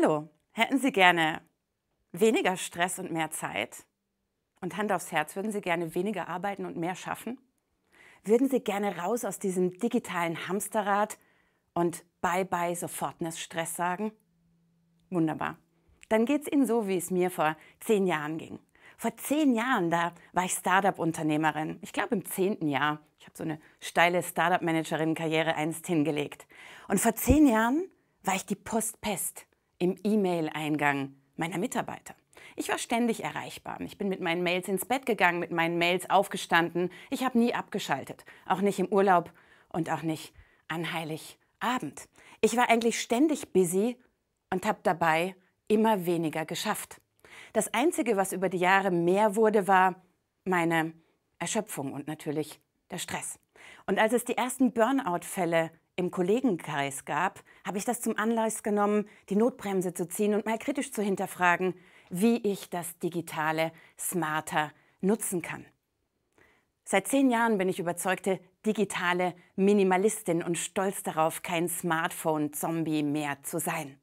Hallo, hätten Sie gerne weniger Stress und mehr Zeit? Und Hand aufs Herz, würden Sie gerne weniger arbeiten und mehr schaffen? Würden Sie gerne raus aus diesem digitalen Hamsterrad und Bye-bye Sofortness-Stress sagen? Wunderbar. Dann geht es Ihnen so, wie es mir vor zehn Jahren ging. Vor zehn Jahren, da war ich Startup-Unternehmerin. Ich glaube im zehnten Jahr. Ich habe so eine steile Startup-Managerin-Karriere einst hingelegt. Und vor zehn Jahren war ich die Postpest im E-Mail-Eingang meiner Mitarbeiter. Ich war ständig erreichbar. Ich bin mit meinen Mails ins Bett gegangen, mit meinen Mails aufgestanden. Ich habe nie abgeschaltet, auch nicht im Urlaub und auch nicht an Heiligabend. Ich war eigentlich ständig busy und habe dabei immer weniger geschafft. Das Einzige, was über die Jahre mehr wurde, war meine Erschöpfung und natürlich der Stress. Und als es die ersten Burnout-Fälle im Kollegenkreis gab, habe ich das zum Anlass genommen, die Notbremse zu ziehen und mal kritisch zu hinterfragen, wie ich das Digitale smarter nutzen kann. Seit zehn Jahren bin ich überzeugte digitale Minimalistin und stolz darauf, kein Smartphone-Zombie mehr zu sein.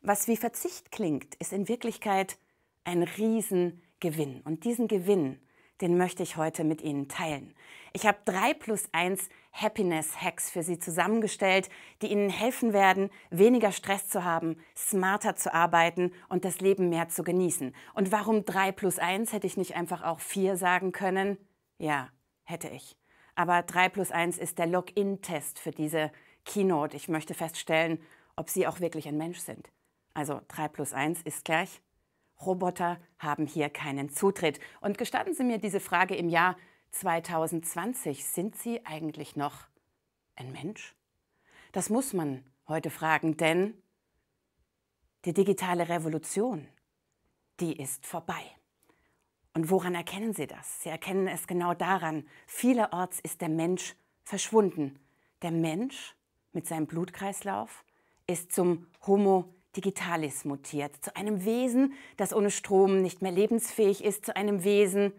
Was wie Verzicht klingt, ist in Wirklichkeit ein Riesengewinn. Und diesen Gewinn den möchte ich heute mit Ihnen teilen. Ich habe drei plus eins Happiness Hacks für Sie zusammengestellt, die Ihnen helfen werden, weniger Stress zu haben, smarter zu arbeiten und das Leben mehr zu genießen. Und warum drei plus eins hätte ich nicht einfach auch vier sagen können? Ja, hätte ich. Aber drei plus eins ist der Login-Test für diese Keynote. Ich möchte feststellen, ob Sie auch wirklich ein Mensch sind. Also drei plus eins ist gleich Roboter haben hier keinen Zutritt. Und gestatten Sie mir diese Frage im Jahr 2020. Sind Sie eigentlich noch ein Mensch? Das muss man heute fragen, denn die digitale Revolution, die ist vorbei. Und woran erkennen Sie das? Sie erkennen es genau daran, vielerorts ist der Mensch verschwunden. Der Mensch mit seinem Blutkreislauf ist zum Homo Digitalis mutiert, zu einem Wesen, das ohne Strom nicht mehr lebensfähig ist, zu einem Wesen,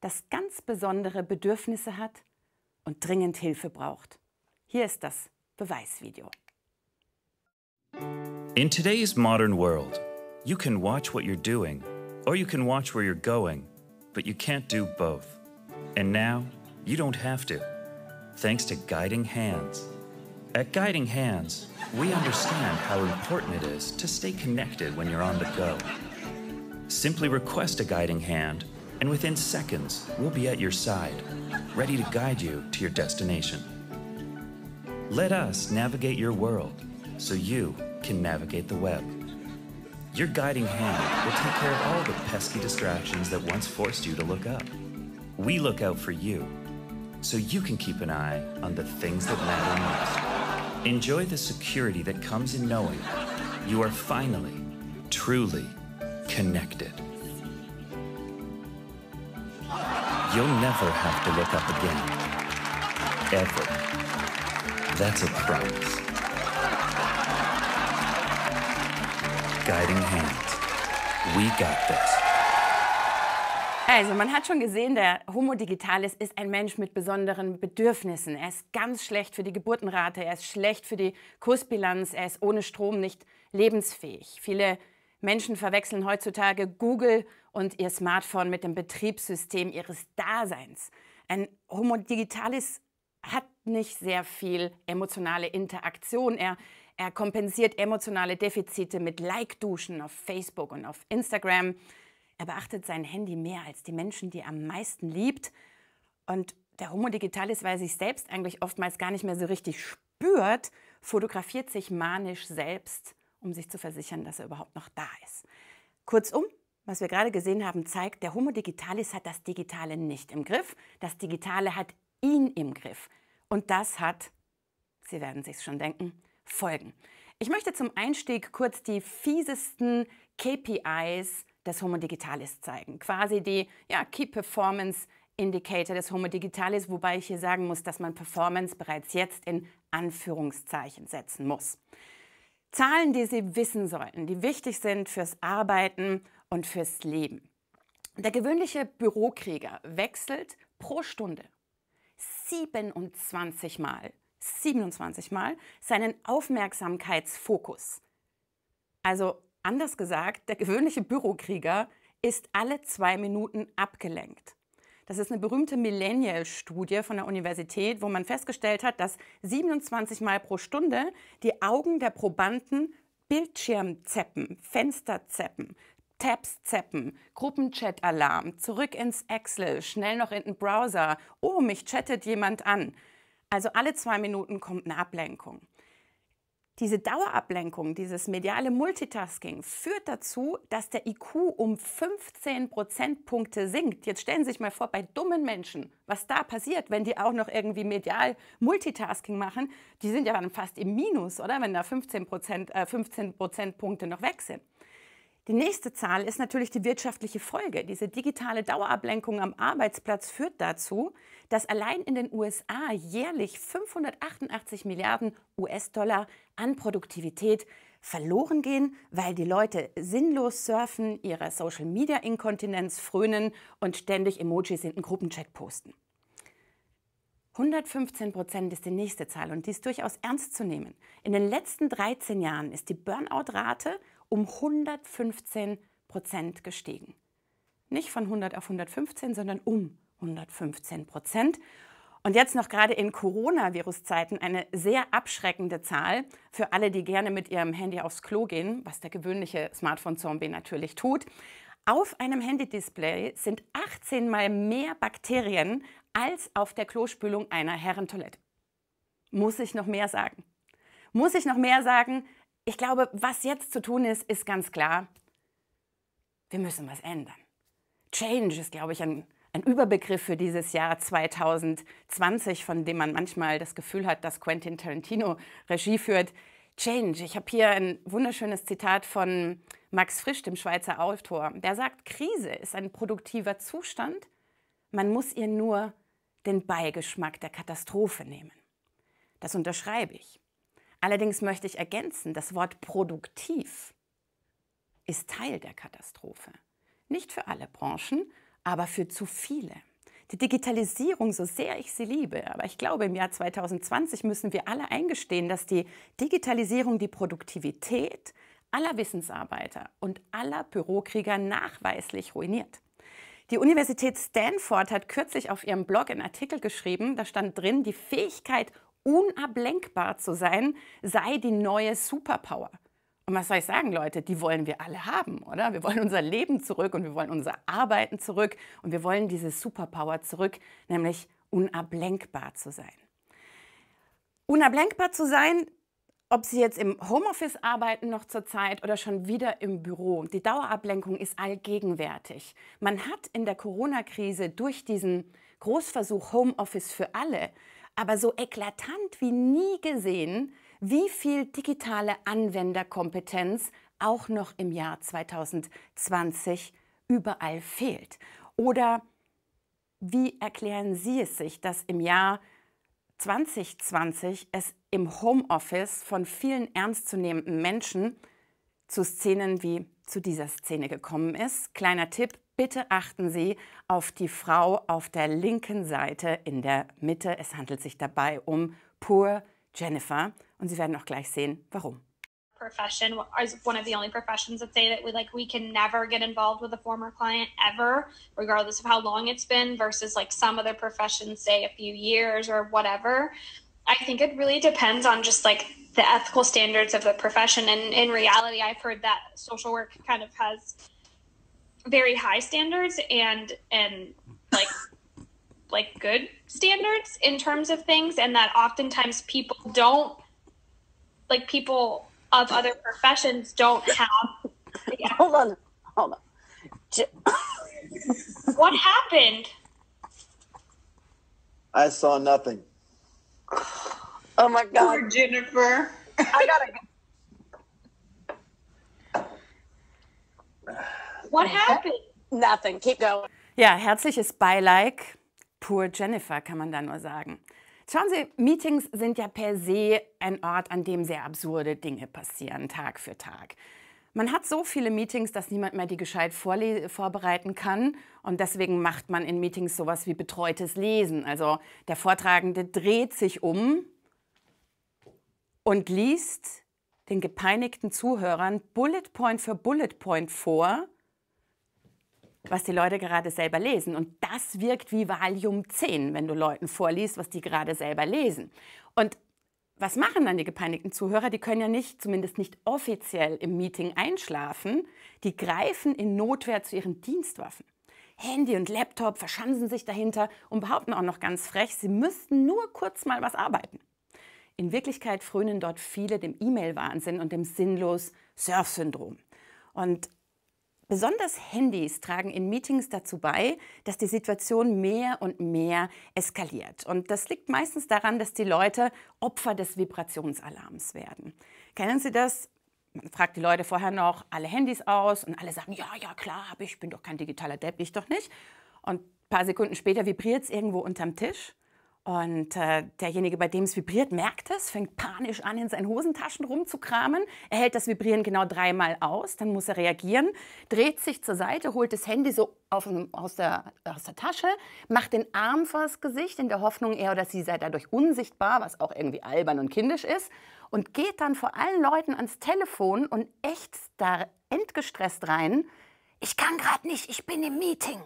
das ganz besondere Bedürfnisse hat und dringend Hilfe braucht. Hier ist das Beweisvideo. In today's modern world, you can watch what you're doing or you can watch where you're going, but you can't do both. And now, you don't have to, thanks to Guiding Hands. At Guiding Hands, we understand how important it is to stay connected when you're on the go. Simply request a guiding hand, and within seconds, we'll be at your side, ready to guide you to your destination. Let us navigate your world so you can navigate the web. Your guiding hand will take care of all the pesky distractions that once forced you to look up. We look out for you so you can keep an eye on the things that matter most. Enjoy the security that comes in knowing you are finally, truly connected. You'll never have to look up again. Ever. That's a promise. Guiding hands. We got this. Also, man hat schon gesehen, der Homo digitalis ist ein Mensch mit besonderen Bedürfnissen. Er ist ganz schlecht für die Geburtenrate, er ist schlecht für die Kursbilanz, er ist ohne Strom nicht lebensfähig. Viele Menschen verwechseln heutzutage Google und ihr Smartphone mit dem Betriebssystem ihres Daseins. Ein Homo digitalis hat nicht sehr viel emotionale Interaktion. Er, er kompensiert emotionale Defizite mit Like-Duschen auf Facebook und auf Instagram. Er beachtet sein Handy mehr als die Menschen, die er am meisten liebt. Und der Homo digitalis, weil er sich selbst eigentlich oftmals gar nicht mehr so richtig spürt, fotografiert sich manisch selbst, um sich zu versichern, dass er überhaupt noch da ist. Kurzum, was wir gerade gesehen haben, zeigt, der Homo digitalis hat das Digitale nicht im Griff, das Digitale hat ihn im Griff. Und das hat, Sie werden sich's schon denken, Folgen. Ich möchte zum Einstieg kurz die fiesesten KPIs des Homo digitalis zeigen. Quasi die ja, Key Performance Indicator des Homo digitalis, wobei ich hier sagen muss, dass man Performance bereits jetzt in Anführungszeichen setzen muss. Zahlen, die Sie wissen sollten, die wichtig sind fürs Arbeiten und fürs Leben. Der gewöhnliche Bürokrieger wechselt pro Stunde 27 Mal, 27 Mal seinen Aufmerksamkeitsfokus. Also Anders gesagt, der gewöhnliche Bürokrieger ist alle zwei Minuten abgelenkt. Das ist eine berühmte Millennial-Studie von der Universität, wo man festgestellt hat, dass 27 Mal pro Stunde die Augen der Probanden Bildschirmzeppen, Fensterzeppen, Tabs zappen, Gruppenchat-Alarm, zurück ins Excel, schnell noch in den Browser, oh, mich chattet jemand an. Also alle zwei Minuten kommt eine Ablenkung. Diese Dauerablenkung, dieses mediale Multitasking führt dazu, dass der IQ um 15 Prozentpunkte sinkt. Jetzt stellen Sie sich mal vor, bei dummen Menschen, was da passiert, wenn die auch noch irgendwie medial Multitasking machen, die sind ja dann fast im Minus, oder? Wenn da 15, Prozent, äh, Prozentpunkte noch weg sind. Die nächste Zahl ist natürlich die wirtschaftliche Folge. Diese digitale Dauerablenkung am Arbeitsplatz führt dazu, dass allein in den USA jährlich 588 Milliarden US-Dollar an Produktivität verloren gehen, weil die Leute sinnlos surfen, ihre Social-Media-Inkontinenz frönen und ständig Emojis in den Gruppenchat posten. 115 Prozent ist die nächste Zahl und die ist durchaus ernst zu nehmen. In den letzten 13 Jahren ist die Burnout-Rate um 115 Prozent gestiegen. Nicht von 100 auf 115, sondern um 115 Prozent. Und jetzt noch gerade in Coronavirus-Zeiten eine sehr abschreckende Zahl für alle, die gerne mit ihrem Handy aufs Klo gehen, was der gewöhnliche Smartphone-Zombie natürlich tut. Auf einem Handy-Display sind 18 mal mehr Bakterien als auf der Klospülung einer Herrentoilette. Muss ich noch mehr sagen? Muss ich noch mehr sagen? Ich glaube, was jetzt zu tun ist, ist ganz klar, wir müssen was ändern. Change ist, glaube ich, ein, ein Überbegriff für dieses Jahr 2020, von dem man manchmal das Gefühl hat, dass Quentin Tarantino Regie führt. Change. Ich habe hier ein wunderschönes Zitat von Max Frisch, dem Schweizer Autor. Der sagt, Krise ist ein produktiver Zustand, man muss ihr nur den Beigeschmack der Katastrophe nehmen. Das unterschreibe ich. Allerdings möchte ich ergänzen, das Wort produktiv ist Teil der Katastrophe. Nicht für alle Branchen, aber für zu viele. Die Digitalisierung, so sehr ich sie liebe, aber ich glaube, im Jahr 2020 müssen wir alle eingestehen, dass die Digitalisierung die Produktivität aller Wissensarbeiter und aller Bürokrieger nachweislich ruiniert. Die Universität Stanford hat kürzlich auf ihrem Blog einen Artikel geschrieben, da stand drin, die Fähigkeit, unablenkbar zu sein, sei die neue Superpower. Und was soll ich sagen, Leute, die wollen wir alle haben, oder? Wir wollen unser Leben zurück und wir wollen unser Arbeiten zurück und wir wollen diese Superpower zurück, nämlich unablenkbar zu sein. Unablenkbar zu sein, ob Sie jetzt im Homeoffice arbeiten noch zur Zeit oder schon wieder im Büro. Die Dauerablenkung ist allgegenwärtig. Man hat in der Corona-Krise durch diesen Großversuch Homeoffice für alle aber so eklatant wie nie gesehen, wie viel digitale Anwenderkompetenz auch noch im Jahr 2020 überall fehlt. Oder wie erklären Sie es sich, dass im Jahr 2020 es im Homeoffice von vielen ernstzunehmenden Menschen zu Szenen wie zu dieser Szene gekommen ist? Kleiner Tipp, Bitte achten Sie auf die Frau auf der linken Seite in der Mitte. Es handelt sich dabei um Poor Jennifer und Sie werden auch gleich sehen, warum. Profession is one of the only professions that say that we like we can never get involved with a former client ever, regardless of how long it's been, versus like some other professions say a few years or whatever. I think it really depends on just like the ethical standards of the profession. And in reality, I've heard that social work kind of has very high standards and and like like good standards in terms of things and that oftentimes people don't like people of other professions don't have yeah. hold on hold on what happened i saw nothing oh my god Poor jennifer i gotta go What happened? Nothing. Keep going. Ja, herzliches Beileid. Poor Jennifer, kann man da nur sagen. Schauen Sie, Meetings sind ja per se ein Ort, an dem sehr absurde Dinge passieren, Tag für Tag. Man hat so viele Meetings, dass niemand mehr die gescheit vorbereiten kann. Und deswegen macht man in Meetings sowas wie betreutes Lesen. Also der Vortragende dreht sich um und liest den gepeinigten Zuhörern Bullet Point für Bullet Point vor, was die Leute gerade selber lesen. Und das wirkt wie Valium 10, wenn du Leuten vorliest, was die gerade selber lesen. Und was machen dann die gepeinigten Zuhörer? Die können ja nicht, zumindest nicht offiziell im Meeting einschlafen. Die greifen in Notwehr zu ihren Dienstwaffen. Handy und Laptop verschanzen sich dahinter und behaupten auch noch ganz frech, sie müssten nur kurz mal was arbeiten. In Wirklichkeit frönen dort viele dem E-Mail-Wahnsinn und dem sinnlos Surf-Syndrom. Und Besonders Handys tragen in Meetings dazu bei, dass die Situation mehr und mehr eskaliert. Und das liegt meistens daran, dass die Leute Opfer des Vibrationsalarms werden. Kennen Sie das? Man fragt die Leute vorher noch alle Handys aus und alle sagen, ja, ja, klar, hab ich, bin doch kein digitaler Depp, ich doch nicht. Und ein paar Sekunden später vibriert es irgendwo unterm Tisch. Und äh, derjenige, bei dem es vibriert, merkt es, fängt panisch an, in seinen Hosentaschen rumzukramen. Er hält das Vibrieren genau dreimal aus, dann muss er reagieren, dreht sich zur Seite, holt das Handy so auf, aus, der, aus der Tasche, macht den Arm vors Gesicht in der Hoffnung, er oder sie sei dadurch unsichtbar, was auch irgendwie albern und kindisch ist, und geht dann vor allen Leuten ans Telefon und echt da entgestresst rein. Ich kann gerade nicht, ich bin im Meeting.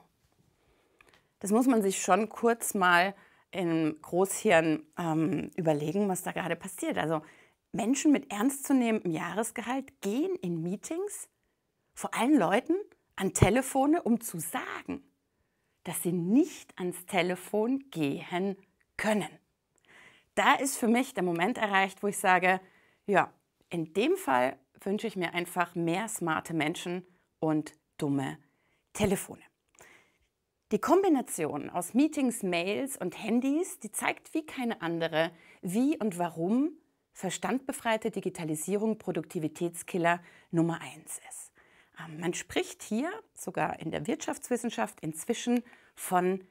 Das muss man sich schon kurz mal im Großhirn ähm, überlegen, was da gerade passiert. Also Menschen mit ernstzunehmendem Jahresgehalt gehen in Meetings vor allen Leuten an Telefone, um zu sagen, dass sie nicht ans Telefon gehen können. Da ist für mich der Moment erreicht, wo ich sage, ja, in dem Fall wünsche ich mir einfach mehr smarte Menschen und dumme Telefone. Die Kombination aus Meetings, Mails und Handys, die zeigt wie keine andere, wie und warum verstandbefreite Digitalisierung Produktivitätskiller Nummer eins ist. Ähm, man spricht hier sogar in der Wirtschaftswissenschaft inzwischen von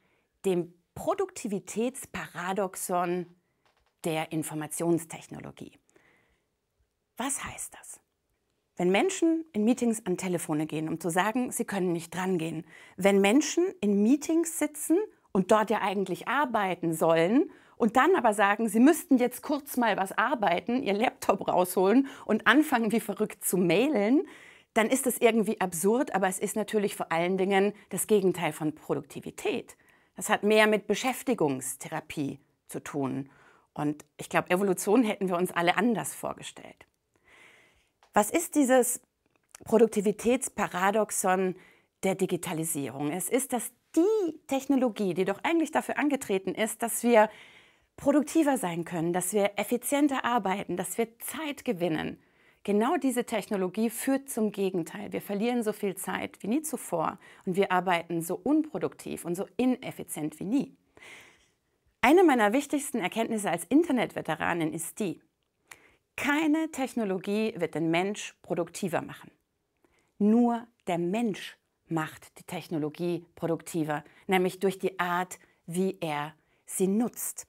dem Produktivitätsparadoxon der Informationstechnologie. Was heißt das? Wenn Menschen in Meetings an Telefone gehen, um zu sagen, sie können nicht drangehen. Wenn Menschen in Meetings sitzen und dort ja eigentlich arbeiten sollen und dann aber sagen, sie müssten jetzt kurz mal was arbeiten, ihr Laptop rausholen und anfangen wie verrückt zu mailen, dann ist das irgendwie absurd, aber es ist natürlich vor allen Dingen das Gegenteil von Produktivität. Das hat mehr mit Beschäftigungstherapie zu tun. Und ich glaube, Evolution hätten wir uns alle anders vorgestellt. Was ist dieses Produktivitätsparadoxon der Digitalisierung? Es ist, dass die Technologie, die doch eigentlich dafür angetreten ist, dass wir produktiver sein können, dass wir effizienter arbeiten, dass wir Zeit gewinnen, genau diese Technologie führt zum Gegenteil. Wir verlieren so viel Zeit wie nie zuvor und wir arbeiten so unproduktiv und so ineffizient wie nie. Eine meiner wichtigsten Erkenntnisse als Internetveteranin ist die, keine Technologie wird den Mensch produktiver machen. Nur der Mensch macht die Technologie produktiver, nämlich durch die Art, wie er sie nutzt.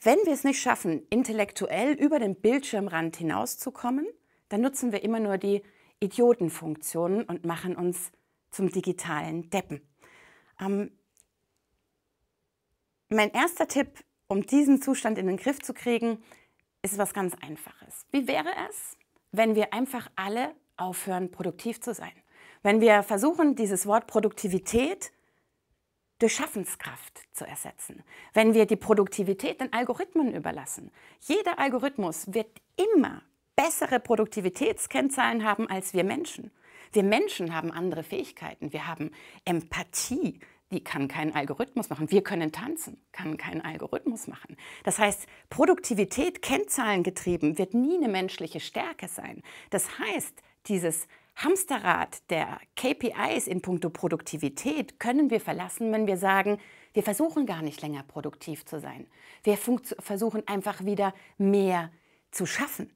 Wenn wir es nicht schaffen, intellektuell über den Bildschirmrand hinauszukommen, dann nutzen wir immer nur die Idiotenfunktionen und machen uns zum digitalen Deppen. Ähm, mein erster Tipp, um diesen Zustand in den Griff zu kriegen, ist was ganz Einfaches. Wie wäre es, wenn wir einfach alle aufhören, produktiv zu sein? Wenn wir versuchen, dieses Wort Produktivität durch Schaffenskraft zu ersetzen. Wenn wir die Produktivität den Algorithmen überlassen. Jeder Algorithmus wird immer bessere Produktivitätskennzahlen haben als wir Menschen. Wir Menschen haben andere Fähigkeiten. Wir haben Empathie die kann keinen Algorithmus machen. Wir können tanzen, kann keinen Algorithmus machen. Das heißt, Produktivität, Kennzahlen getrieben, wird nie eine menschliche Stärke sein. Das heißt, dieses Hamsterrad der KPIs in puncto Produktivität können wir verlassen, wenn wir sagen, wir versuchen gar nicht länger produktiv zu sein. Wir versuchen einfach wieder mehr zu schaffen.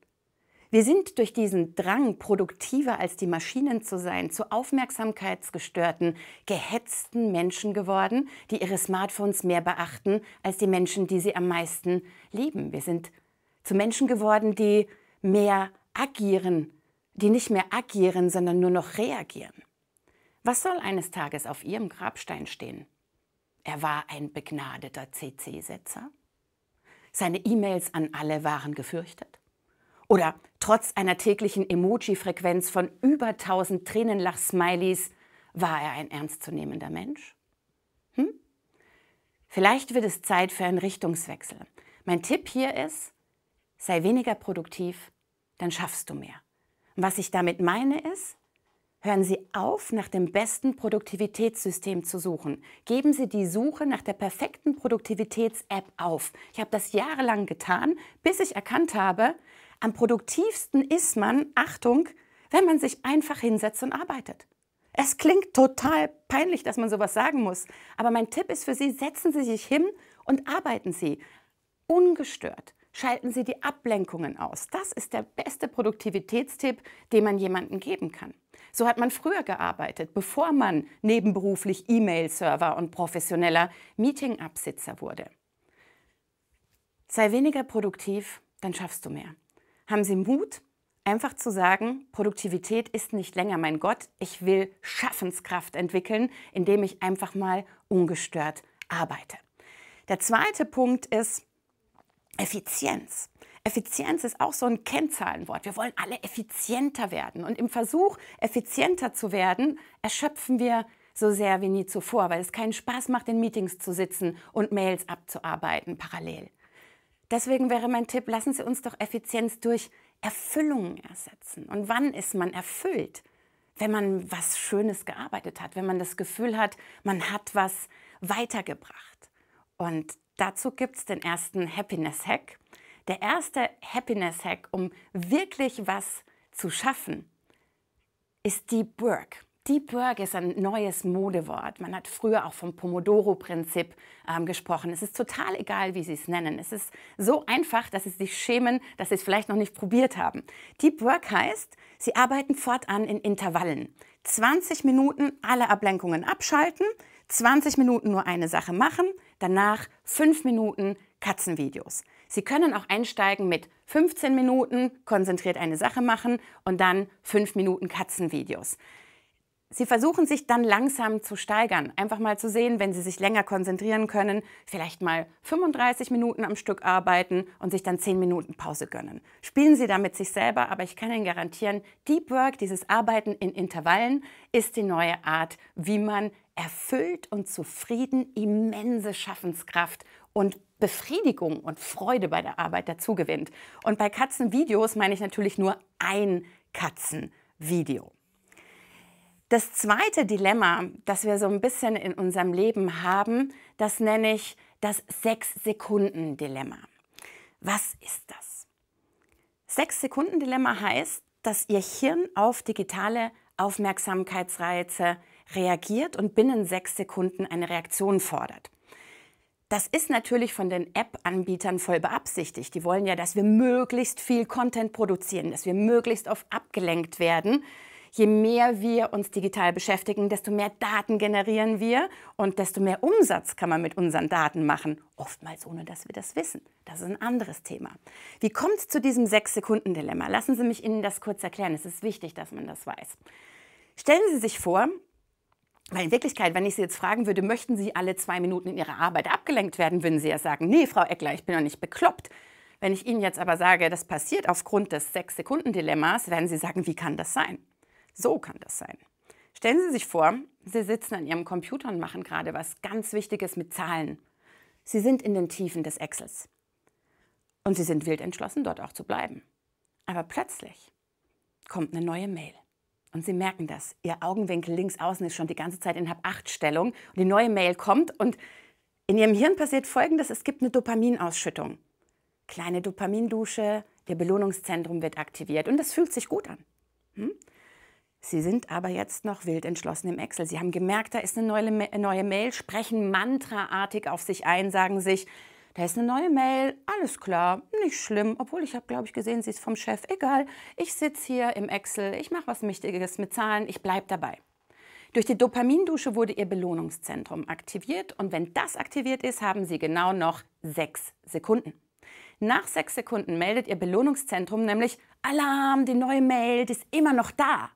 Wir sind durch diesen Drang, produktiver als die Maschinen zu sein, zu aufmerksamkeitsgestörten, gehetzten Menschen geworden, die ihre Smartphones mehr beachten als die Menschen, die sie am meisten lieben. Wir sind zu Menschen geworden, die mehr agieren, die nicht mehr agieren, sondern nur noch reagieren. Was soll eines Tages auf ihrem Grabstein stehen? Er war ein begnadeter CC-Setzer? Seine E-Mails an alle waren gefürchtet? Oder Trotz einer täglichen Emoji-Frequenz von über 1000 Tränenlach-Smileys war er ein ernstzunehmender Mensch? Hm? Vielleicht wird es Zeit für einen Richtungswechsel. Mein Tipp hier ist, sei weniger produktiv, dann schaffst du mehr. Und was ich damit meine ist, hören Sie auf, nach dem besten Produktivitätssystem zu suchen. Geben Sie die Suche nach der perfekten Produktivitäts-App auf. Ich habe das jahrelang getan, bis ich erkannt habe, am produktivsten ist man, Achtung, wenn man sich einfach hinsetzt und arbeitet. Es klingt total peinlich, dass man sowas sagen muss, aber mein Tipp ist für Sie, setzen Sie sich hin und arbeiten Sie ungestört. Schalten Sie die Ablenkungen aus. Das ist der beste Produktivitätstipp, den man jemandem geben kann. So hat man früher gearbeitet, bevor man nebenberuflich E-Mail-Server und professioneller Meeting-Absitzer wurde. Sei weniger produktiv, dann schaffst du mehr haben Sie Mut, einfach zu sagen, Produktivität ist nicht länger mein Gott, ich will Schaffenskraft entwickeln, indem ich einfach mal ungestört arbeite. Der zweite Punkt ist Effizienz. Effizienz ist auch so ein Kennzahlenwort. Wir wollen alle effizienter werden. Und im Versuch, effizienter zu werden, erschöpfen wir so sehr wie nie zuvor, weil es keinen Spaß macht, in Meetings zu sitzen und Mails abzuarbeiten parallel. Deswegen wäre mein Tipp, lassen Sie uns doch Effizienz durch Erfüllung ersetzen. Und wann ist man erfüllt? Wenn man was Schönes gearbeitet hat, wenn man das Gefühl hat, man hat was weitergebracht. Und dazu gibt es den ersten Happiness-Hack. Der erste Happiness-Hack, um wirklich was zu schaffen, ist Deep Work. Deep Work ist ein neues Modewort. Man hat früher auch vom Pomodoro-Prinzip ähm, gesprochen. Es ist total egal, wie Sie es nennen. Es ist so einfach, dass Sie sich schämen, dass Sie es vielleicht noch nicht probiert haben. Deep Work heißt, Sie arbeiten fortan in Intervallen. 20 Minuten alle Ablenkungen abschalten, 20 Minuten nur eine Sache machen, danach 5 Minuten Katzenvideos. Sie können auch einsteigen mit 15 Minuten, konzentriert eine Sache machen und dann 5 Minuten Katzenvideos. Sie versuchen sich dann langsam zu steigern. Einfach mal zu sehen, wenn Sie sich länger konzentrieren können, vielleicht mal 35 Minuten am Stück arbeiten und sich dann 10 Minuten Pause gönnen. Spielen Sie damit sich selber, aber ich kann Ihnen garantieren, Deep Work, dieses Arbeiten in Intervallen, ist die neue Art, wie man erfüllt und zufrieden immense Schaffenskraft und Befriedigung und Freude bei der Arbeit dazu gewinnt. Und bei Katzenvideos meine ich natürlich nur ein Katzenvideo. Das zweite Dilemma, das wir so ein bisschen in unserem Leben haben, das nenne ich das Sechs-Sekunden-Dilemma. Was ist das? Sechs-Sekunden-Dilemma heißt, dass Ihr Hirn auf digitale Aufmerksamkeitsreize reagiert und binnen sechs Sekunden eine Reaktion fordert. Das ist natürlich von den App-Anbietern voll beabsichtigt. Die wollen ja, dass wir möglichst viel Content produzieren, dass wir möglichst oft abgelenkt werden, Je mehr wir uns digital beschäftigen, desto mehr Daten generieren wir und desto mehr Umsatz kann man mit unseren Daten machen. Oftmals ohne, dass wir das wissen. Das ist ein anderes Thema. Wie kommt es zu diesem Sechs-Sekunden-Dilemma? Lassen Sie mich Ihnen das kurz erklären. Es ist wichtig, dass man das weiß. Stellen Sie sich vor, weil in Wirklichkeit, wenn ich Sie jetzt fragen würde, möchten Sie alle zwei Minuten in Ihrer Arbeit abgelenkt werden, würden Sie ja sagen, nee, Frau Eckler, ich bin doch nicht bekloppt. Wenn ich Ihnen jetzt aber sage, das passiert aufgrund des Sechs-Sekunden-Dilemmas, werden Sie sagen, wie kann das sein? So kann das sein. Stellen Sie sich vor, Sie sitzen an Ihrem Computer und machen gerade was ganz Wichtiges mit Zahlen. Sie sind in den Tiefen des Excels. Und Sie sind wild entschlossen, dort auch zu bleiben. Aber plötzlich kommt eine neue Mail. Und Sie merken das. Ihr Augenwinkel links außen ist schon die ganze Zeit in Hab-8-Stellung. Und die neue Mail kommt und in Ihrem Hirn passiert Folgendes. Es gibt eine Dopaminausschüttung. Kleine Dopamindusche, Ihr Belohnungszentrum wird aktiviert und das fühlt sich gut an. Hm? Sie sind aber jetzt noch wild entschlossen im Excel. Sie haben gemerkt, da ist eine neue, neue Mail, sprechen mantraartig auf sich ein, sagen sich, da ist eine neue Mail, alles klar, nicht schlimm, obwohl ich habe, glaube ich, gesehen, sie ist vom Chef, egal, ich sitze hier im Excel, ich mache was Mächtiges mit Zahlen, ich bleibe dabei. Durch die Dopamindusche wurde ihr Belohnungszentrum aktiviert und wenn das aktiviert ist, haben sie genau noch sechs Sekunden. Nach sechs Sekunden meldet ihr Belohnungszentrum nämlich Alarm, die neue Mail, die ist immer noch da.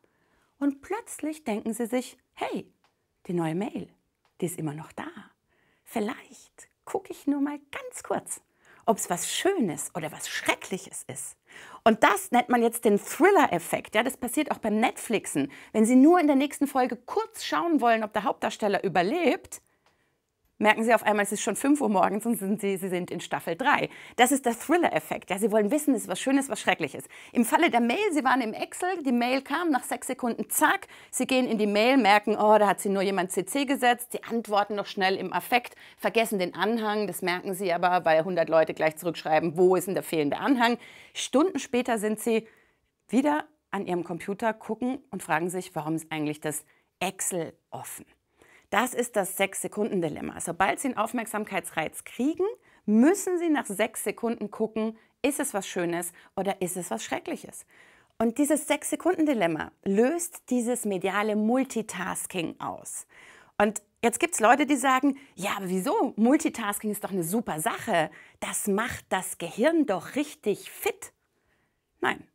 Und plötzlich denken sie sich, hey, die neue Mail, die ist immer noch da. Vielleicht gucke ich nur mal ganz kurz, ob es was Schönes oder was Schreckliches ist. Und das nennt man jetzt den Thriller-Effekt. Ja, das passiert auch beim Netflixen. Wenn Sie nur in der nächsten Folge kurz schauen wollen, ob der Hauptdarsteller überlebt, merken sie auf einmal, es ist schon 5 Uhr morgens und sind sie, sie sind in Staffel 3. Das ist der Thriller-Effekt. Ja, sie wollen wissen, es ist was Schönes, was Schreckliches. Im Falle der Mail, sie waren im Excel, die Mail kam, nach sechs Sekunden, zack, sie gehen in die Mail, merken, oh, da hat sie nur jemand CC gesetzt, sie antworten noch schnell im Affekt, vergessen den Anhang, das merken sie aber, weil 100 Leute gleich zurückschreiben, wo ist denn der fehlende Anhang. Stunden später sind sie wieder an ihrem Computer, gucken und fragen sich, warum ist eigentlich das Excel offen? Das ist das Sechs-Sekunden-Dilemma. Sobald Sie einen Aufmerksamkeitsreiz kriegen, müssen Sie nach sechs Sekunden gucken, ist es was Schönes oder ist es was Schreckliches. Und dieses Sechs-Sekunden-Dilemma löst dieses mediale Multitasking aus. Und jetzt gibt es Leute, die sagen, ja, aber wieso? Multitasking ist doch eine super Sache. Das macht das Gehirn doch richtig fit. Nein,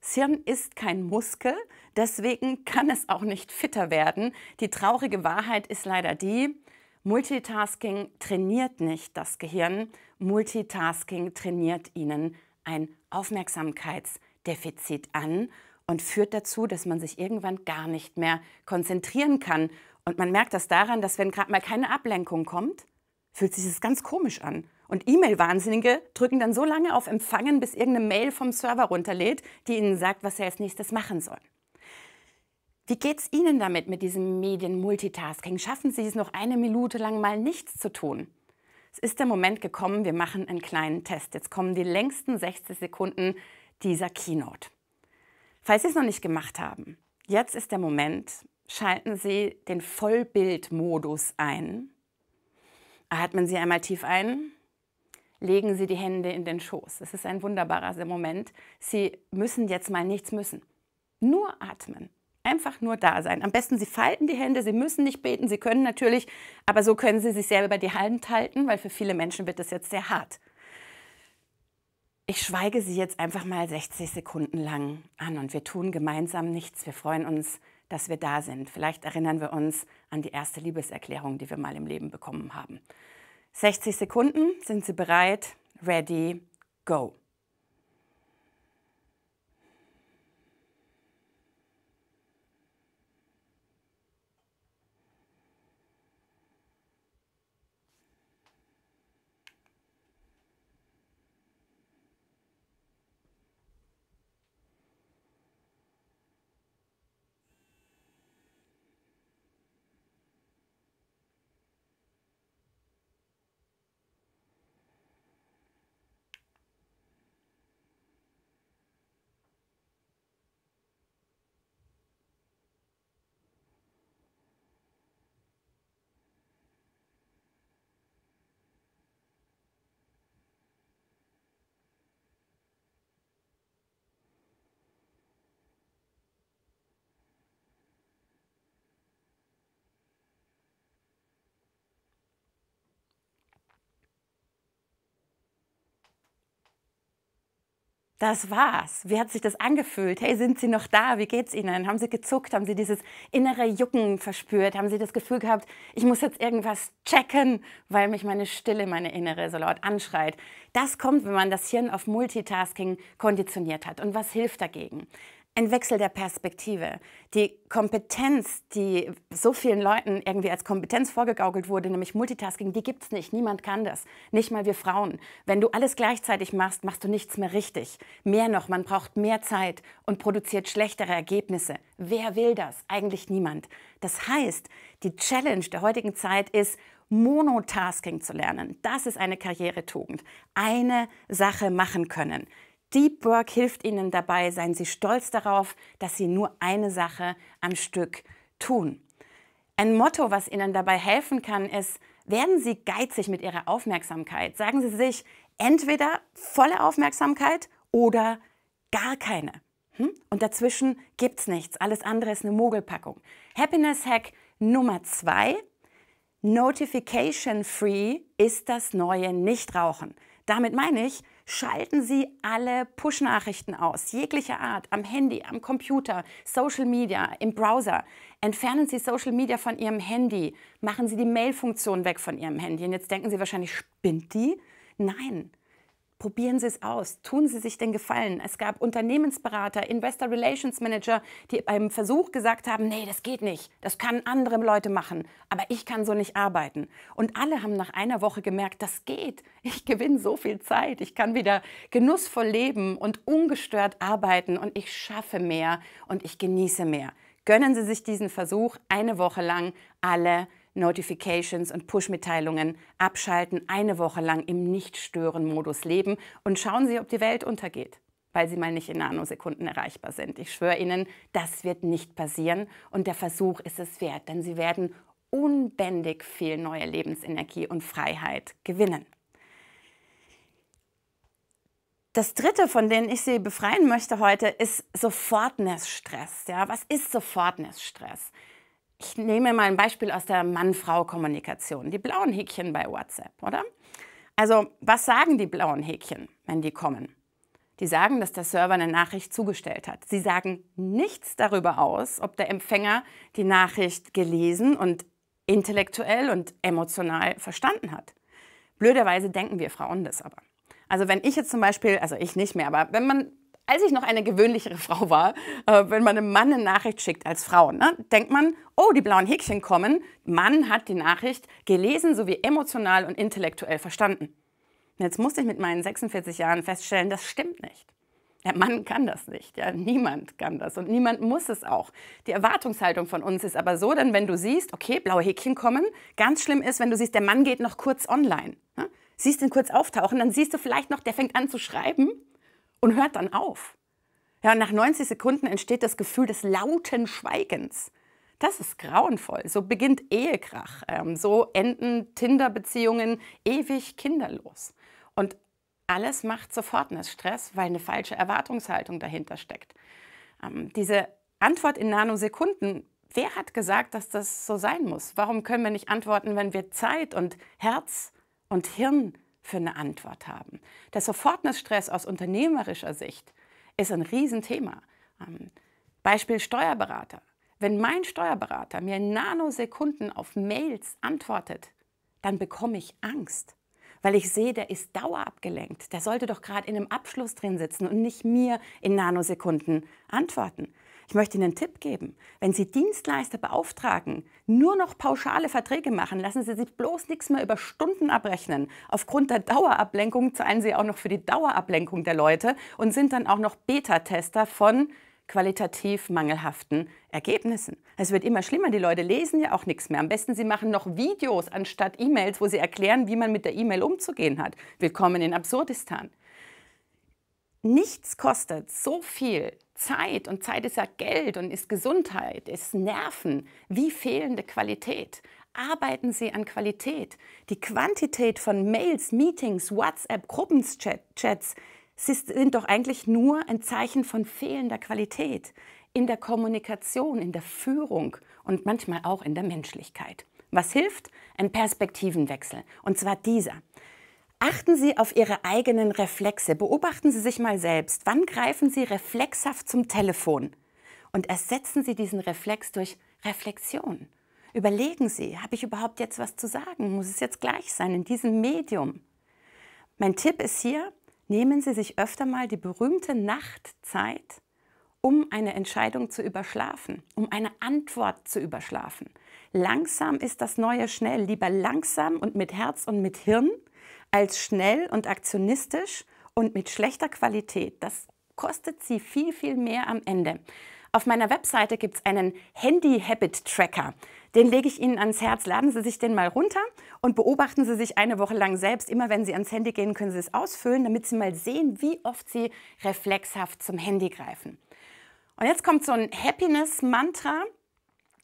das Hirn ist kein Muskel, Deswegen kann es auch nicht fitter werden. Die traurige Wahrheit ist leider die, Multitasking trainiert nicht das Gehirn, Multitasking trainiert ihnen ein Aufmerksamkeitsdefizit an und führt dazu, dass man sich irgendwann gar nicht mehr konzentrieren kann. Und man merkt das daran, dass wenn gerade mal keine Ablenkung kommt, fühlt sich das ganz komisch an. Und E-Mail-Wahnsinnige drücken dann so lange auf Empfangen, bis irgendeine Mail vom Server runterlädt, die ihnen sagt, was sie als nächstes machen sollen. Wie geht es Ihnen damit mit diesem Medien-Multitasking? Schaffen Sie es noch eine Minute lang mal nichts zu tun? Es ist der Moment gekommen, wir machen einen kleinen Test. Jetzt kommen die längsten 60 Sekunden dieser Keynote. Falls Sie es noch nicht gemacht haben, jetzt ist der Moment, schalten Sie den Vollbildmodus ein. Atmen Sie einmal tief ein, legen Sie die Hände in den Schoß. Es ist ein wunderbarer Moment. Sie müssen jetzt mal nichts müssen. Nur atmen. Einfach nur da sein. Am besten, Sie falten die Hände, Sie müssen nicht beten, Sie können natürlich, aber so können Sie sich selber die Hand halten, weil für viele Menschen wird das jetzt sehr hart. Ich schweige Sie jetzt einfach mal 60 Sekunden lang an und wir tun gemeinsam nichts. Wir freuen uns, dass wir da sind. Vielleicht erinnern wir uns an die erste Liebeserklärung, die wir mal im Leben bekommen haben. 60 Sekunden, sind Sie bereit? Ready, go. das war's. Wie hat sich das angefühlt? Hey, sind Sie noch da? Wie geht's Ihnen? Haben Sie gezuckt? Haben Sie dieses innere Jucken verspürt? Haben Sie das Gefühl gehabt, ich muss jetzt irgendwas checken, weil mich meine Stille, meine Innere so laut anschreit? Das kommt, wenn man das Hirn auf Multitasking konditioniert hat. Und was hilft dagegen? ein Wechsel der Perspektive. Die Kompetenz, die so vielen Leuten irgendwie als Kompetenz vorgegaukelt wurde, nämlich Multitasking, die gibt es nicht. Niemand kann das. Nicht mal wir Frauen. Wenn du alles gleichzeitig machst, machst du nichts mehr richtig. Mehr noch, man braucht mehr Zeit und produziert schlechtere Ergebnisse. Wer will das? Eigentlich niemand. Das heißt, die Challenge der heutigen Zeit ist, Monotasking zu lernen. Das ist eine Karrieretugend. Eine Sache machen können. Deep Work hilft Ihnen dabei, seien Sie stolz darauf, dass Sie nur eine Sache am Stück tun. Ein Motto, was Ihnen dabei helfen kann, ist, werden Sie geizig mit Ihrer Aufmerksamkeit. Sagen Sie sich entweder volle Aufmerksamkeit oder gar keine. Hm? Und dazwischen gibt es nichts. Alles andere ist eine Mogelpackung. Happiness Hack Nummer zwei. Notification Free ist das neue Nichtrauchen. Damit meine ich, Schalten Sie alle Push-Nachrichten aus, jeglicher Art, am Handy, am Computer, Social Media, im Browser. Entfernen Sie Social Media von Ihrem Handy. Machen Sie die Mail-Funktion weg von Ihrem Handy. Und jetzt denken Sie wahrscheinlich, spinnt die? Nein. Probieren Sie es aus. Tun Sie sich den Gefallen. Es gab Unternehmensberater, Investor Relations Manager, die beim Versuch gesagt haben, nee, das geht nicht. Das kann andere Leute machen. Aber ich kann so nicht arbeiten. Und alle haben nach einer Woche gemerkt, das geht. Ich gewinne so viel Zeit. Ich kann wieder genussvoll leben und ungestört arbeiten. Und ich schaffe mehr und ich genieße mehr. Gönnen Sie sich diesen Versuch eine Woche lang alle Notifications und Push-Mitteilungen abschalten, eine Woche lang im Nicht-Stören-Modus leben und schauen Sie, ob die Welt untergeht, weil Sie mal nicht in Nanosekunden erreichbar sind. Ich schwöre Ihnen, das wird nicht passieren und der Versuch ist es wert, denn Sie werden unbändig viel neue Lebensenergie und Freiheit gewinnen. Das dritte, von dem ich Sie befreien möchte heute, ist Sofortnisstress. Ja, was ist Sofortnisstress? Ich nehme mal ein Beispiel aus der Mann-Frau-Kommunikation, die blauen Häkchen bei WhatsApp, oder? Also, was sagen die blauen Häkchen, wenn die kommen? Die sagen, dass der Server eine Nachricht zugestellt hat. Sie sagen nichts darüber aus, ob der Empfänger die Nachricht gelesen und intellektuell und emotional verstanden hat. Blöderweise denken wir Frauen das aber. Also wenn ich jetzt zum Beispiel, also ich nicht mehr, aber wenn man als ich noch eine gewöhnlichere Frau war, äh, wenn man einem Mann eine Nachricht schickt als Frau, ne, denkt man, oh, die blauen Häkchen kommen. Mann hat die Nachricht gelesen sowie emotional und intellektuell verstanden. Und jetzt musste ich mit meinen 46 Jahren feststellen, das stimmt nicht. Der Mann kann das nicht. Ja, niemand kann das und niemand muss es auch. Die Erwartungshaltung von uns ist aber so, denn wenn du siehst, okay, blaue Häkchen kommen, ganz schlimm ist, wenn du siehst, der Mann geht noch kurz online. Ne? Siehst ihn kurz auftauchen, dann siehst du vielleicht noch, der fängt an zu schreiben und hört dann auf. Ja, nach 90 Sekunden entsteht das Gefühl des lauten Schweigens. Das ist grauenvoll. So beginnt Ehekrach. Ähm, so enden Tinder-Beziehungen ewig kinderlos. Und alles macht sofort einen Stress, weil eine falsche Erwartungshaltung dahinter steckt. Ähm, diese Antwort in Nanosekunden, wer hat gesagt, dass das so sein muss? Warum können wir nicht antworten, wenn wir Zeit und Herz und Hirn für eine Antwort haben. Der Sofortnisstress aus unternehmerischer Sicht ist ein Riesenthema. Ähm, Beispiel Steuerberater. Wenn mein Steuerberater mir in Nanosekunden auf Mails antwortet, dann bekomme ich Angst, weil ich sehe, der ist dauerabgelenkt. Der sollte doch gerade in einem Abschluss drin sitzen und nicht mir in Nanosekunden antworten. Ich möchte Ihnen einen Tipp geben. Wenn Sie Dienstleister beauftragen, nur noch pauschale Verträge machen, lassen Sie sich bloß nichts mehr über Stunden abrechnen. Aufgrund der Dauerablenkung zahlen Sie auch noch für die Dauerablenkung der Leute und sind dann auch noch Beta-Tester von qualitativ mangelhaften Ergebnissen. Es wird immer schlimmer, die Leute lesen ja auch nichts mehr. Am besten, sie machen noch Videos anstatt E-Mails, wo sie erklären, wie man mit der E-Mail umzugehen hat. Willkommen in Absurdistan. Nichts kostet so viel Zeit und Zeit ist ja Geld und ist Gesundheit, ist Nerven, wie fehlende Qualität. Arbeiten Sie an Qualität. Die Quantität von Mails, Meetings, WhatsApp, Gruppenchats sind doch eigentlich nur ein Zeichen von fehlender Qualität in der Kommunikation, in der Führung und manchmal auch in der Menschlichkeit. Was hilft? Ein Perspektivenwechsel. Und zwar dieser. Achten Sie auf Ihre eigenen Reflexe. Beobachten Sie sich mal selbst. Wann greifen Sie reflexhaft zum Telefon? Und ersetzen Sie diesen Reflex durch Reflexion. Überlegen Sie, habe ich überhaupt jetzt was zu sagen? Muss es jetzt gleich sein in diesem Medium? Mein Tipp ist hier, nehmen Sie sich öfter mal die berühmte Nachtzeit, um eine Entscheidung zu überschlafen, um eine Antwort zu überschlafen. Langsam ist das Neue schnell, lieber langsam und mit Herz und mit Hirn als schnell und aktionistisch und mit schlechter Qualität. Das kostet sie viel, viel mehr am Ende. Auf meiner Webseite gibt es einen Handy-Habit-Tracker. Den lege ich Ihnen ans Herz. Laden Sie sich den mal runter und beobachten Sie sich eine Woche lang selbst. Immer wenn Sie ans Handy gehen, können Sie es ausfüllen, damit Sie mal sehen, wie oft Sie reflexhaft zum Handy greifen. Und jetzt kommt so ein Happiness-Mantra,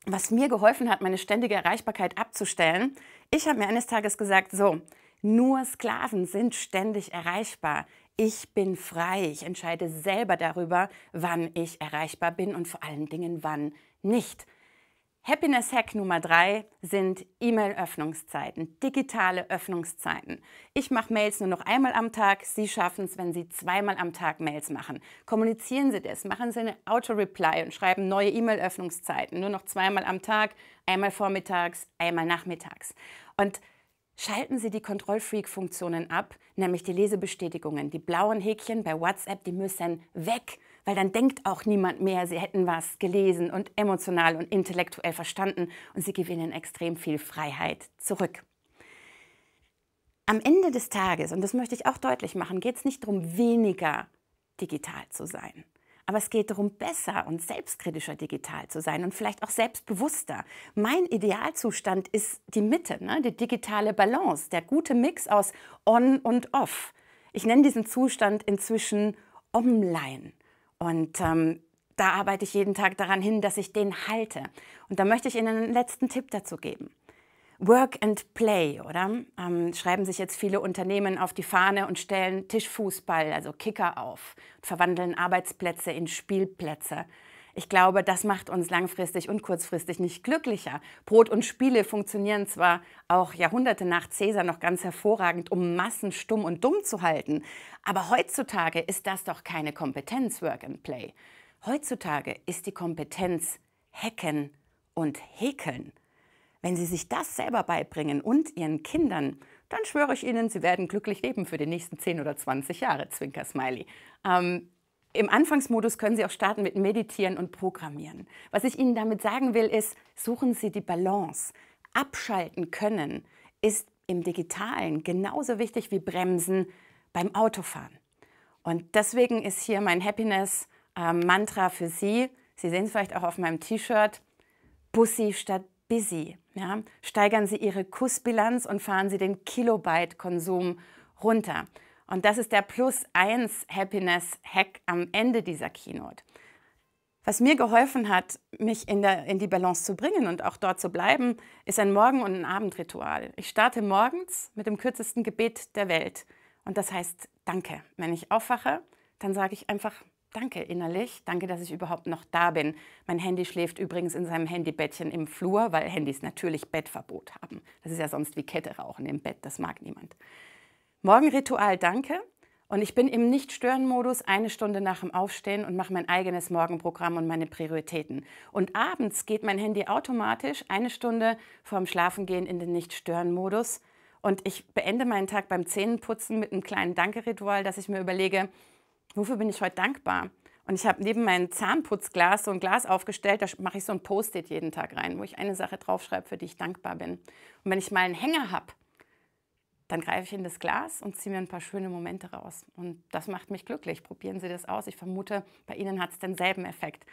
was mir geholfen hat, meine ständige Erreichbarkeit abzustellen. Ich habe mir eines Tages gesagt, so, nur Sklaven sind ständig erreichbar. Ich bin frei. Ich entscheide selber darüber, wann ich erreichbar bin und vor allen Dingen wann nicht. Happiness Hack Nummer drei sind E-Mail-Öffnungszeiten, digitale Öffnungszeiten. Ich mache Mails nur noch einmal am Tag. Sie schaffen es, wenn Sie zweimal am Tag Mails machen. Kommunizieren Sie das, machen Sie eine Auto-Reply und schreiben neue E-Mail-Öffnungszeiten. Nur noch zweimal am Tag, einmal vormittags, einmal nachmittags. Und Schalten Sie die Kontrollfreak-Funktionen ab, nämlich die Lesebestätigungen. Die blauen Häkchen bei WhatsApp, die müssen weg, weil dann denkt auch niemand mehr, Sie hätten was gelesen und emotional und intellektuell verstanden und Sie gewinnen extrem viel Freiheit zurück. Am Ende des Tages, und das möchte ich auch deutlich machen, geht es nicht darum, weniger digital zu sein. Aber es geht darum, besser und selbstkritischer digital zu sein und vielleicht auch selbstbewusster. Mein Idealzustand ist die Mitte, ne? die digitale Balance, der gute Mix aus On und Off. Ich nenne diesen Zustand inzwischen Online. Und ähm, da arbeite ich jeden Tag daran hin, dass ich den halte. Und da möchte ich Ihnen einen letzten Tipp dazu geben. Work and Play, oder? Ähm, schreiben sich jetzt viele Unternehmen auf die Fahne und stellen Tischfußball, also Kicker auf, verwandeln Arbeitsplätze in Spielplätze. Ich glaube, das macht uns langfristig und kurzfristig nicht glücklicher. Brot und Spiele funktionieren zwar auch Jahrhunderte nach Cäsar noch ganz hervorragend, um Massen stumm und dumm zu halten, aber heutzutage ist das doch keine Kompetenz Work and Play. Heutzutage ist die Kompetenz Hacken und Häkeln. Wenn Sie sich das selber beibringen und Ihren Kindern, dann schwöre ich Ihnen, Sie werden glücklich leben für die nächsten 10 oder 20 Jahre, Zwinker Smiley. Ähm, im Anfangsmodus können Sie auch starten mit Meditieren und Programmieren. Was ich Ihnen damit sagen will, ist, suchen Sie die Balance. Abschalten können ist im digitalen genauso wichtig wie Bremsen beim Autofahren. Und deswegen ist hier mein Happiness-Mantra ähm, für Sie. Sie sehen es vielleicht auch auf meinem T-Shirt. Bussi statt Busy. Ja, steigern Sie Ihre Kussbilanz und fahren Sie den Kilobyte-Konsum runter. Und das ist der Plus 1 Happiness-Hack am Ende dieser Keynote. Was mir geholfen hat, mich in, der, in, die Balance zu bringen und auch dort zu bleiben, ist ein Morgen- und ein Abendritual. Ich starte morgens mit dem kürzesten Gebet der Welt. Und das heißt Danke. Wenn ich aufwache, dann sage ich einfach Danke innerlich, danke, dass ich überhaupt noch da bin. Mein Handy schläft übrigens in seinem Handybettchen im Flur, weil Handys natürlich Bettverbot haben. Das ist ja sonst wie Kette rauchen im Bett, das mag niemand. Morgenritual Danke und ich bin im Nicht-Stören-Modus eine Stunde nach dem Aufstehen und mache mein eigenes Morgenprogramm und meine Prioritäten. Und abends geht mein Handy automatisch eine Stunde vorm Schlafengehen in den Nicht-Stören-Modus und ich beende meinen Tag beim Zähnenputzen mit einem kleinen Danke-Ritual, dass ich mir überlege, wofür bin ich heute dankbar? Und ich habe neben meinem Zahnputzglas so ein Glas aufgestellt, da mache ich so ein Post-it jeden Tag rein, wo ich eine Sache draufschreibe, für die ich dankbar bin. Und wenn ich mal einen Hänger habe, dann greife ich in das Glas und ziehe mir ein paar schöne Momente raus. Und das macht mich glücklich. Probieren Sie das aus. Ich vermute, bei Ihnen hat es denselben Effekt.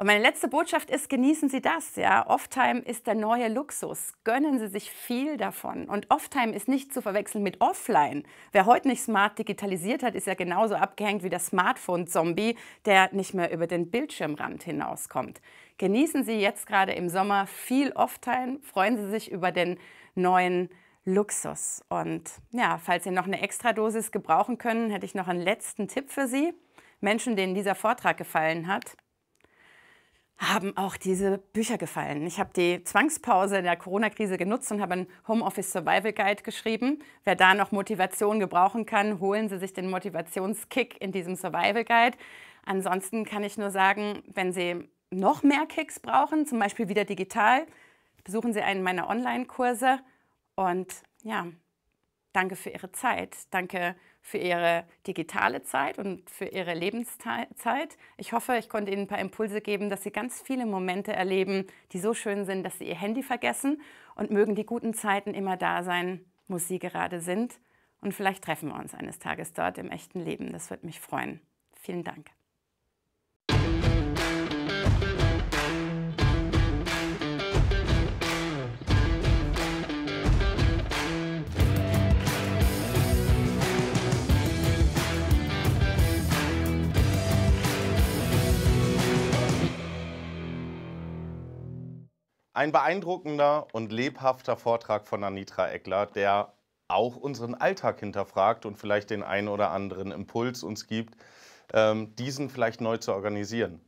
Und meine letzte Botschaft ist, genießen Sie das. Ja? Offtime ist der neue Luxus. Gönnen Sie sich viel davon. Und Offtime ist nicht zu verwechseln mit Offline. Wer heute nicht smart digitalisiert hat, ist ja genauso abgehängt wie der Smartphone-Zombie, der nicht mehr über den Bildschirmrand hinauskommt. Genießen Sie jetzt gerade im Sommer viel Offtime. Freuen Sie sich über den neuen Luxus. Und ja, falls Sie noch eine Extradosis gebrauchen können, hätte ich noch einen letzten Tipp für Sie. Menschen, denen dieser Vortrag gefallen hat, haben auch diese Bücher gefallen. Ich habe die Zwangspause in der Corona-Krise genutzt und habe einen Homeoffice Survival Guide geschrieben. Wer da noch Motivation gebrauchen kann, holen Sie sich den Motivationskick in diesem Survival Guide. Ansonsten kann ich nur sagen, wenn Sie noch mehr Kicks brauchen, zum Beispiel wieder digital, besuchen Sie einen meiner Online-Kurse und ja, Danke für Ihre Zeit. Danke für Ihre digitale Zeit und für Ihre Lebenszeit. Ich hoffe, ich konnte Ihnen ein paar Impulse geben, dass Sie ganz viele Momente erleben, die so schön sind, dass Sie Ihr Handy vergessen und mögen die guten Zeiten immer da sein, wo Sie gerade sind. Und vielleicht treffen wir uns eines Tages dort im echten Leben. Das würde mich freuen. Vielen Dank. Ein beeindruckender und lebhafter Vortrag von Anitra Eckler, der auch unseren Alltag hinterfragt und vielleicht den einen oder anderen Impuls uns gibt, ähm, diesen vielleicht neu zu organisieren.